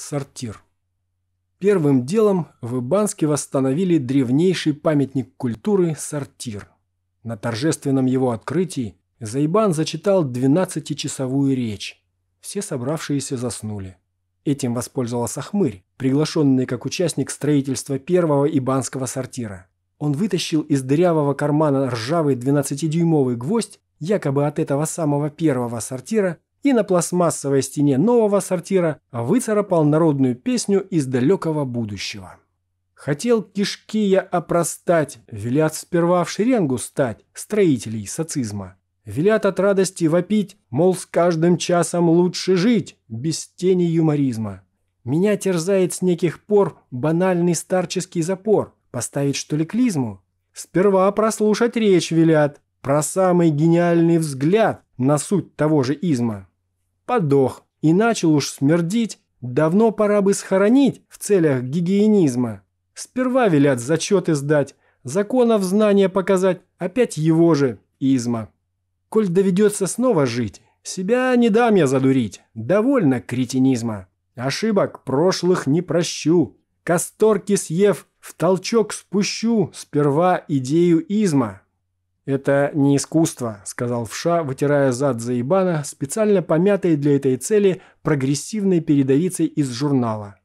сортир. Первым делом в Ибанске восстановили древнейший памятник культуры – сортир. На торжественном его открытии Зайбан зачитал 12-часовую речь. Все собравшиеся заснули. Этим воспользовался Хмырь, приглашенный как участник строительства первого ибанского сортира. Он вытащил из дырявого кармана ржавый 12-дюймовый гвоздь, якобы от этого самого первого сортира, и на пластмассовой стене нового сортира выцарапал народную песню из далекого будущего. Хотел кишки я опростать, велят сперва в шеренгу стать, строителей социзма. Велят от радости вопить, мол, с каждым часом лучше жить, без тени юморизма. Меня терзает с неких пор банальный старческий запор. Поставить что ли клизму? Сперва прослушать речь велят, про самый гениальный взгляд на суть того же изма подох и начал уж смердить, давно пора бы схоронить в целях гигиенизма. Сперва велят зачеты сдать, законов знания показать, опять его же, изма. Коль доведется снова жить, себя не дам я задурить, довольно кретинизма. Ошибок прошлых не прощу, касторки съев, в толчок спущу сперва идею изма. «Это не искусство», — сказал Вша, вытирая зад заебана, специально помятой для этой цели прогрессивной передовицей из журнала.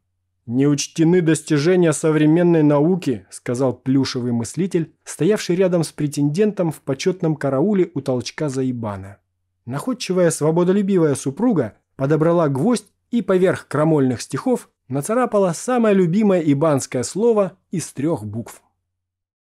«Не учтены достижения современной науки», — сказал плюшевый мыслитель, стоявший рядом с претендентом в почетном карауле у толчка заебана. Находчивая свободолюбивая супруга подобрала гвоздь и поверх крамольных стихов нацарапала самое любимое ибанское слово из трех букв.